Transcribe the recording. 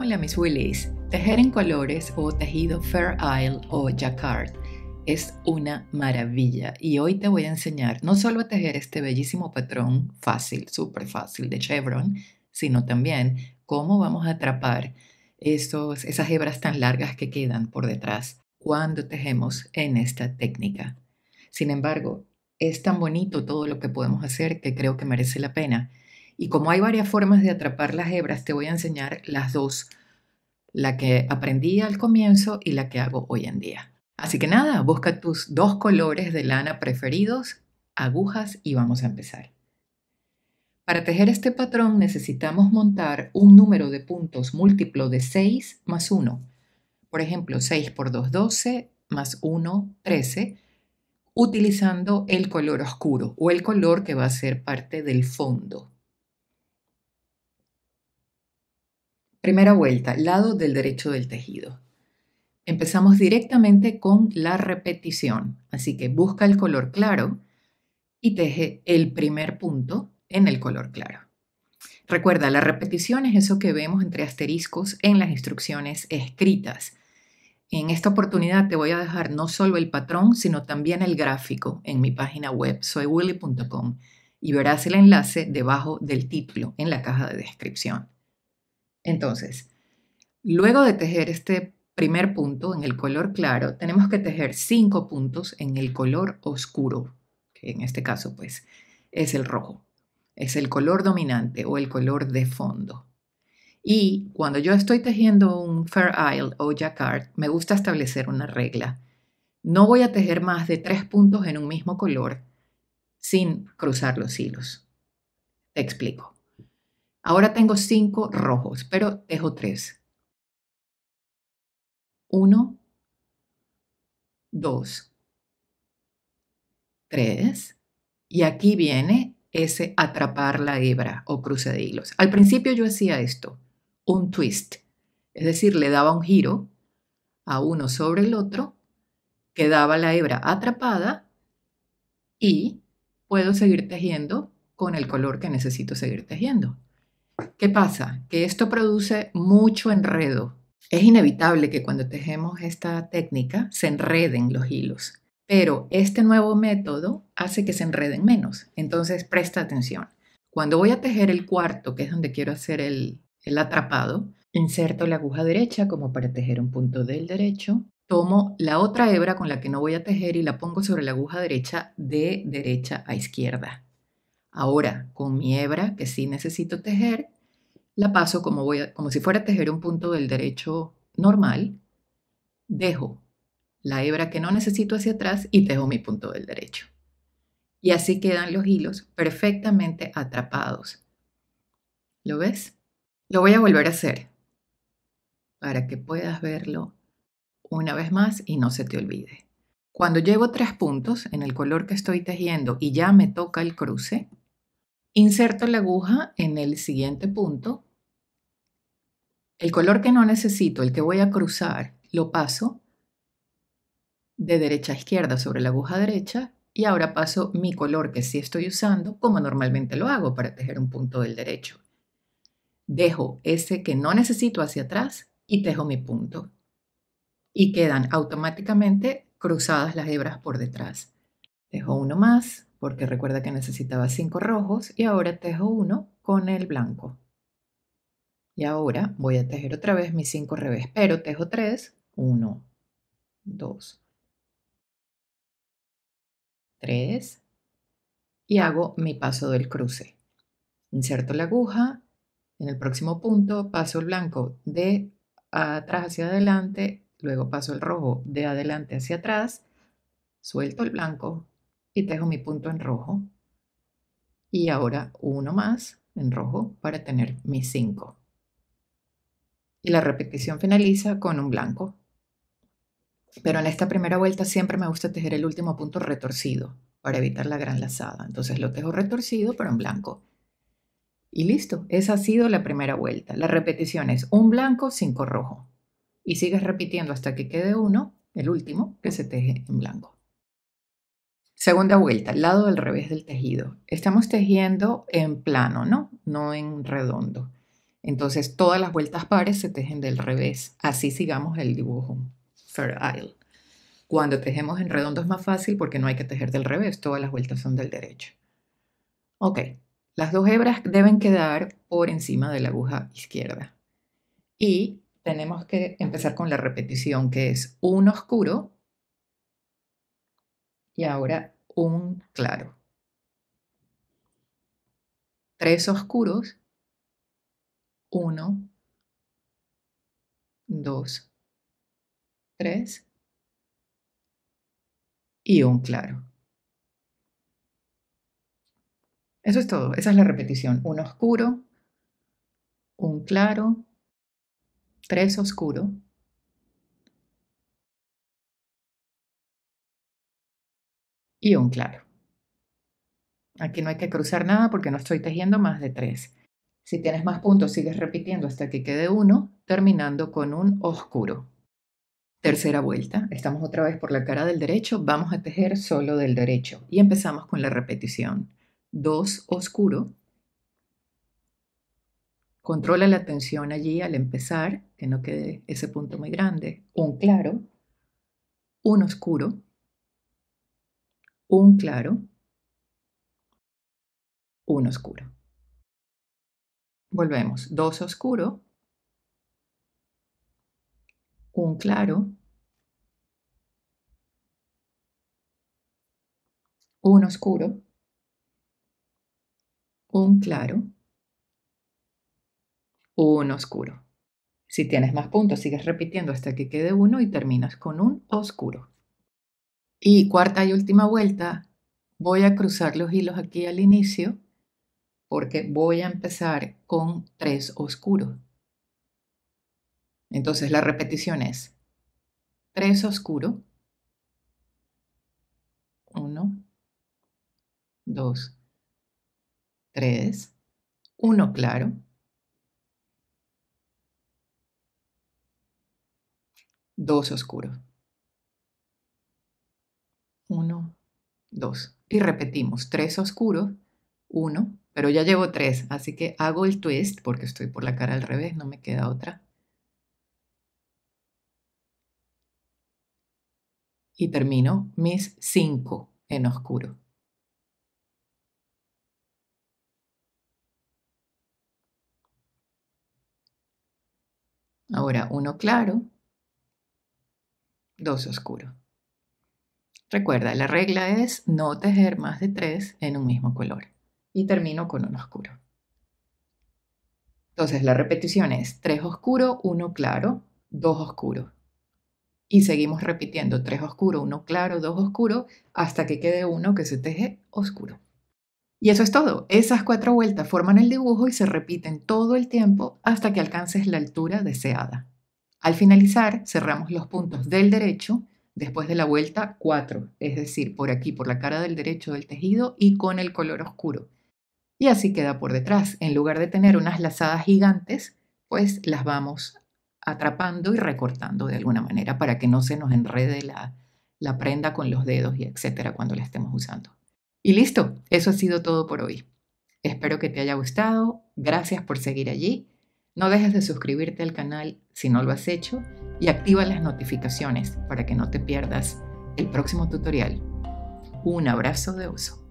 Hola mis Willis, Tejer en colores o tejido Fair Isle o Jacquard es una maravilla y hoy te voy a enseñar no solo a tejer este bellísimo patrón fácil, súper fácil de chevron, sino también cómo vamos a atrapar esos, esas hebras tan largas que quedan por detrás cuando tejemos en esta técnica. Sin embargo, es tan bonito todo lo que podemos hacer que creo que merece la pena y como hay varias formas de atrapar las hebras, te voy a enseñar las dos, la que aprendí al comienzo y la que hago hoy en día. Así que nada, busca tus dos colores de lana preferidos, agujas y vamos a empezar. Para tejer este patrón necesitamos montar un número de puntos múltiplo de 6 más 1. Por ejemplo, 6 por 2, 12 más 1, 13 utilizando el color oscuro o el color que va a ser parte del fondo. Primera vuelta, lado del derecho del tejido. Empezamos directamente con la repetición, así que busca el color claro y teje el primer punto en el color claro. Recuerda, la repetición es eso que vemos entre asteriscos en las instrucciones escritas. En esta oportunidad te voy a dejar no solo el patrón, sino también el gráfico en mi página web soywilly.com y verás el enlace debajo del título en la caja de descripción. Entonces, luego de tejer este primer punto en el color claro, tenemos que tejer cinco puntos en el color oscuro, que en este caso pues es el rojo, es el color dominante o el color de fondo. Y cuando yo estoy tejiendo un Fair Isle o Jacquard, me gusta establecer una regla. No voy a tejer más de tres puntos en un mismo color sin cruzar los hilos. Te explico. Ahora tengo cinco rojos, pero dejo tres. Uno, dos, tres. Y aquí viene ese atrapar la hebra o cruce de hilos. Al principio yo hacía esto, un twist. Es decir, le daba un giro a uno sobre el otro, quedaba la hebra atrapada y puedo seguir tejiendo con el color que necesito seguir tejiendo. ¿Qué pasa? Que esto produce mucho enredo. Es inevitable que cuando tejemos esta técnica se enreden los hilos, pero este nuevo método hace que se enreden menos. Entonces presta atención. Cuando voy a tejer el cuarto, que es donde quiero hacer el, el atrapado, inserto la aguja derecha como para tejer un punto del derecho, tomo la otra hebra con la que no voy a tejer y la pongo sobre la aguja derecha de derecha a izquierda. Ahora, con mi hebra, que sí necesito tejer, la paso como, voy como si fuera a tejer un punto del derecho normal, dejo la hebra que no necesito hacia atrás y tejo mi punto del derecho. Y así quedan los hilos perfectamente atrapados. ¿Lo ves? Lo voy a volver a hacer para que puedas verlo una vez más y no se te olvide. Cuando llevo tres puntos en el color que estoy tejiendo y ya me toca el cruce, Inserto la aguja en el siguiente punto. El color que no necesito, el que voy a cruzar, lo paso de derecha a izquierda sobre la aguja derecha y ahora paso mi color que sí estoy usando como normalmente lo hago para tejer un punto del derecho. Dejo ese que no necesito hacia atrás y tejo mi punto. Y quedan automáticamente cruzadas las hebras por detrás. Dejo uno más, porque recuerda que necesitaba cinco rojos y ahora tejo uno con el blanco. Y ahora voy a tejer otra vez mis cinco revés, pero tejo tres, uno, dos, tres, y hago mi paso del cruce. Inserto la aguja, en el próximo punto paso el blanco de atrás hacia adelante, luego paso el rojo de adelante hacia atrás, suelto el blanco, y dejo mi punto en rojo. Y ahora uno más en rojo para tener mis cinco Y la repetición finaliza con un blanco. Pero en esta primera vuelta siempre me gusta tejer el último punto retorcido para evitar la gran lazada. Entonces lo tejo retorcido pero en blanco. Y listo, esa ha sido la primera vuelta. La repetición es un blanco, cinco rojo. Y sigues repitiendo hasta que quede uno, el último, que se teje en blanco. Segunda vuelta, lado del revés del tejido. Estamos tejiendo en plano, ¿no? No en redondo. Entonces todas las vueltas pares se tejen del revés. Así sigamos el dibujo. Fair Isle. Cuando tejemos en redondo es más fácil porque no hay que tejer del revés, todas las vueltas son del derecho. Ok, las dos hebras deben quedar por encima de la aguja izquierda. Y tenemos que empezar con la repetición que es un oscuro y ahora un claro. Tres oscuros, uno, dos, tres y un claro. Eso es todo, esa es la repetición. Un oscuro, un claro, tres oscuro, y un claro. Aquí no hay que cruzar nada porque no estoy tejiendo más de tres. Si tienes más puntos, sigues repitiendo hasta que quede uno, terminando con un oscuro. Tercera vuelta, estamos otra vez por la cara del derecho, vamos a tejer solo del derecho y empezamos con la repetición. Dos oscuro. Controla la tensión allí al empezar, que no quede ese punto muy grande. Un claro, un oscuro, un claro, un oscuro. Volvemos, dos oscuro, un claro, un oscuro, un claro, un oscuro. Si tienes más puntos, sigues repitiendo hasta que quede uno y terminas con un oscuro. Y cuarta y última vuelta, voy a cruzar los hilos aquí al inicio porque voy a empezar con tres oscuros. Entonces la repetición es tres oscuro, uno, dos, tres, uno claro, dos oscuros. dos Y repetimos, tres oscuros, uno pero ya llevo tres así que hago el twist porque estoy por la cara al revés, no me queda otra. Y termino mis cinco en oscuro. Ahora uno claro, dos oscuro. Recuerda, la regla es no tejer más de tres en un mismo color. Y termino con uno oscuro. Entonces la repetición es tres oscuro, uno claro, dos oscuro. Y seguimos repitiendo tres oscuro, uno claro, dos oscuro, hasta que quede uno que se teje oscuro. Y eso es todo. Esas cuatro vueltas forman el dibujo y se repiten todo el tiempo hasta que alcances la altura deseada. Al finalizar, cerramos los puntos del derecho Después de la vuelta 4, es decir, por aquí, por la cara del derecho del tejido y con el color oscuro. Y así queda por detrás. En lugar de tener unas lazadas gigantes, pues las vamos atrapando y recortando de alguna manera para que no se nos enrede la, la prenda con los dedos y etcétera cuando la estemos usando. Y listo, eso ha sido todo por hoy. Espero que te haya gustado, gracias por seguir allí. No dejes de suscribirte al canal si no lo has hecho, y activa las notificaciones para que no te pierdas el próximo tutorial. Un abrazo de uso.